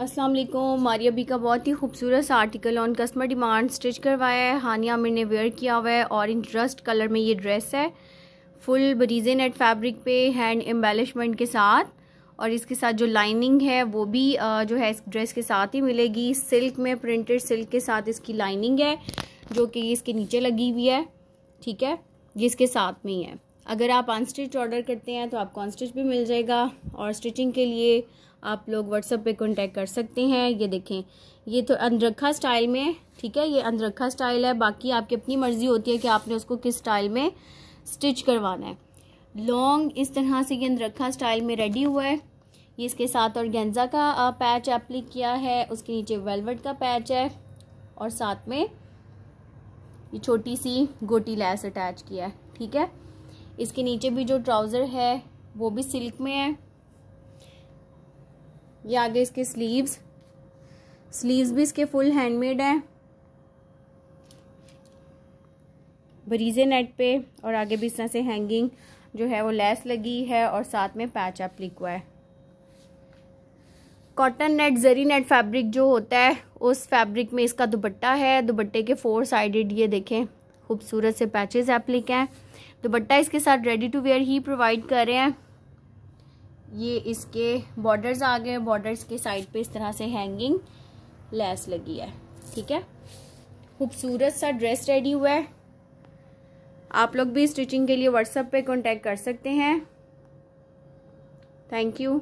अस्सलाम वालेकुम मारिया बी का बहुत ही खूबसूरत article on customer demand stitch करवाया है हानिया आमिर ने वेयर किया हुआ है और इन ट्रस्ट कलर में ये ड्रेस है फुल ब्रीजे नेट फैब्रिक पे हैंड एम्बेलिशमेंट के साथ और इसके साथ जो लाइनिंग है वो भी जो है इस ड्रेस के साथ ही मिलेगी सिल्क में प्रिंटेड सिल्क के साथ इसकी लाइनिंग है जो कि इसके नीचे लगी हुई है ठीक है ये इसके साथ में ही है अगर आप अनस्टिच ऑर्डर करते हैं तो आपको अनस्टिच भी मिल जाएगा और स्टिचिंग के लिए आप लोग व्हाट्सअप पे कॉन्टेक्ट कर सकते हैं ये देखें ये तो अनरखा स्टाइल में ठीक है ये अनरखा स्टाइल है बाकी आपकी अपनी मर्ज़ी होती है कि आपने उसको किस स्टाइल में स्टिच करवाना है लॉन्ग इस तरह से ये अनरखा स्टाइल में रेडी हुआ है ये इसके साथ और गेंजा का पैच अप्लिक किया है उसके नीचे वेलवेट का पैच है और साथ में ये छोटी सी गोटी लैस अटैच किया है ठीक है इसके नीचे भी जो ट्राउज़र है वो भी सिल्क में है ये आगे इसके स्लीव्स स्लीव्स भी इसके फुल हैंडमेड है बरीजे नेट पे और आगे भी इस तरह से हैंगिंग जो है वो लेस लगी है और साथ में पैच एप्लिक हुआ है cotton net zari net fabric जो होता है उस फैब्रिक में इसका दुपट्टा है दुपट्टे के फोर साइडेड ये देखें खूबसूरत से पैचेस एप्लिक हैं दुपट्टा तो इसके साथ रेडी टू वेयर ही प्रोवाइड कर रहे हैं ये इसके बॉर्डर्स आ गए बॉर्डर्स के साइड पे इस तरह से हैंगिंग लेस लगी है ठीक है खूबसूरत सा ड्रेस रेडी हुआ है आप लोग भी स्टिचिंग के लिए व्हाट्सएप पे कांटेक्ट कर सकते हैं थैंक यू